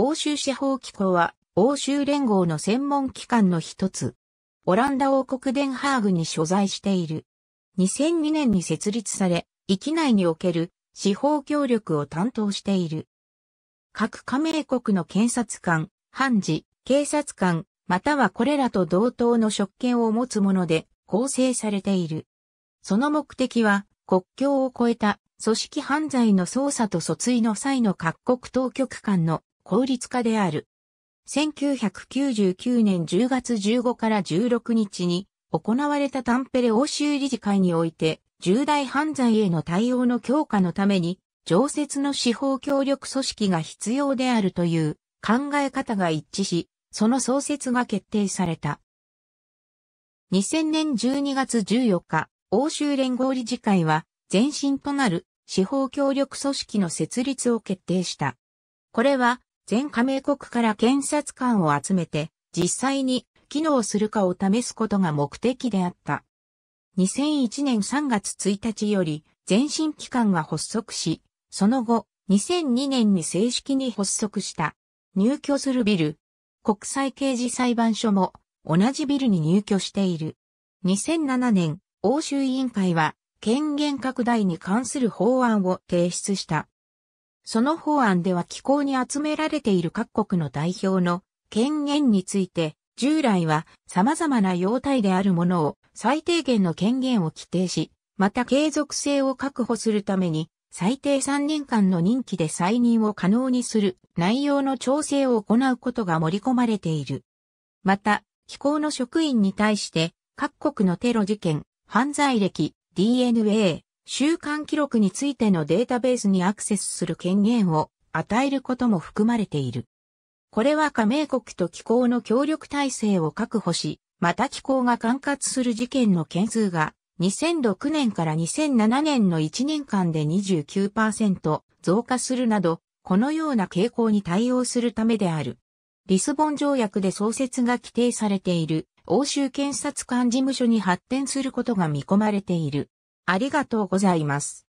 欧州司法機構は欧州連合の専門機関の一つ。オランダ王国デンハーグに所在している。2002年に設立され、域内における司法協力を担当している。各加盟国の検察官、判事、警察官、またはこれらと同等の職権を持つもので構成されている。その目的は国境を越えた組織犯罪の捜査と訴追の際の各国当局間の効率化である。1999年10月15から16日に行われたタンペレ欧州理事会において重大犯罪への対応の強化のために常設の司法協力組織が必要であるという考え方が一致し、その創設が決定された。2000年12月14日、欧州連合理事会は前身となる司法協力組織の設立を決定した。これは全加盟国から検察官を集めて、実際に機能するかを試すことが目的であった。2001年3月1日より前進機関が発足し、その後、2002年に正式に発足した入居するビル。国際刑事裁判所も同じビルに入居している。2007年、欧州委員会は権限拡大に関する法案を提出した。その法案では機構に集められている各国の代表の権限について、従来は様々な要態であるものを最低限の権限を規定し、また継続性を確保するために最低3年間の任期で再任を可能にする内容の調整を行うことが盛り込まれている。また、機構の職員に対して各国のテロ事件、犯罪歴、DNA、週刊記録についてのデータベースにアクセスする権限を与えることも含まれている。これは加盟国と機構の協力体制を確保し、また機構が管轄する事件の件数が2006年から2007年の1年間で29%増加するなど、このような傾向に対応するためである。リスボン条約で創設が規定されている欧州検察官事務所に発展することが見込まれている。ありがとうございます。